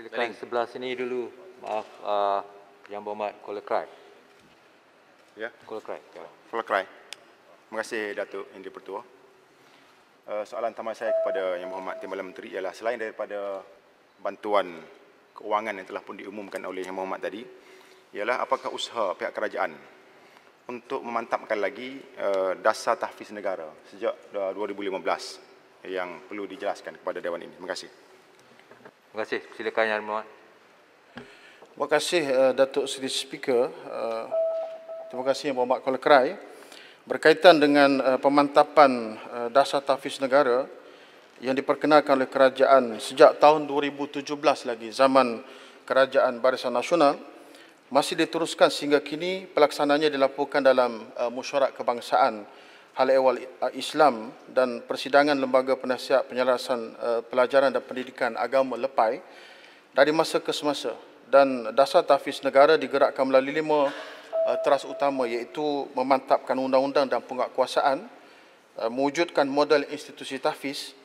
Silakan Baik. sebelah sini dulu. Maaf uh, yang berhormat Kuala Krai. Ya. Kuala Krai. Ya. Kuala Krai. Terima kasih Datuk Yang Pertua. Uh, soalan utama saya kepada Yang Berhormat Timbalan Menteri ialah selain daripada bantuan kewangan yang telah pun diumumkan oleh Yang Berhormat tadi, ialah apakah usaha pihak kerajaan untuk memantapkan lagi uh, dasar tahfiz negara sejak 2015 uh, yang perlu dijelaskan kepada Dewan ini. Terima kasih. Terima kasih. Silakan Yang Rahmat. Terima kasih uh, Datuk Seri Speaker. Uh, terima kasih Yang Berhormat Kuala Kerai. Berkaitan dengan uh, pemantapan uh, dasar tahfiz negara yang diperkenalkan oleh kerajaan sejak tahun 2017 lagi zaman kerajaan Barisan Nasional masih diteruskan sehingga kini pelaksananya dilaporkan dalam uh, mesyuarat kebangsaan hal ehwal Islam dan persidangan lembaga penasihat penyelarasan eh, pelajaran dan pendidikan agama lepai dari masa ke semasa dan dasar tahfiz negara digerakkan melalui lima eh, teras utama iaitu memantapkan undang-undang dan penguatkuasaan eh, mewujudkan model institusi tahfiz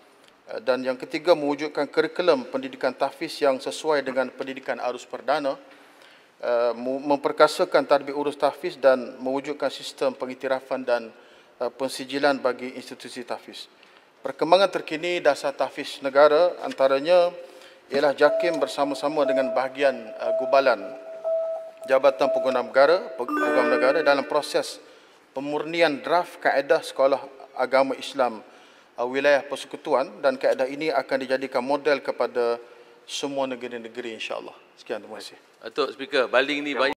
dan yang ketiga mewujudkan kurikulum pendidikan tahfiz yang sesuai dengan pendidikan arus perdana memperkasakan tadbir urus tahfiz dan mewujudkan sistem pengiktirafan dan Eh, pensijilan bagi institusi tahfiz. Perkembangan terkini dasar tahfiz negara antaranya ialah JAKIM bersama-sama dengan bahagian uh, gubalan Jabatan Pengguna Negara, Pengguna Negara dalam proses pemurnian draft kaedah sekolah agama Islam uh, wilayah persekutuan dan kaedah ini akan dijadikan model kepada semua negeri-negeri insya-Allah. Sekian terima kasih. Atuk Speaker, baling ni banyak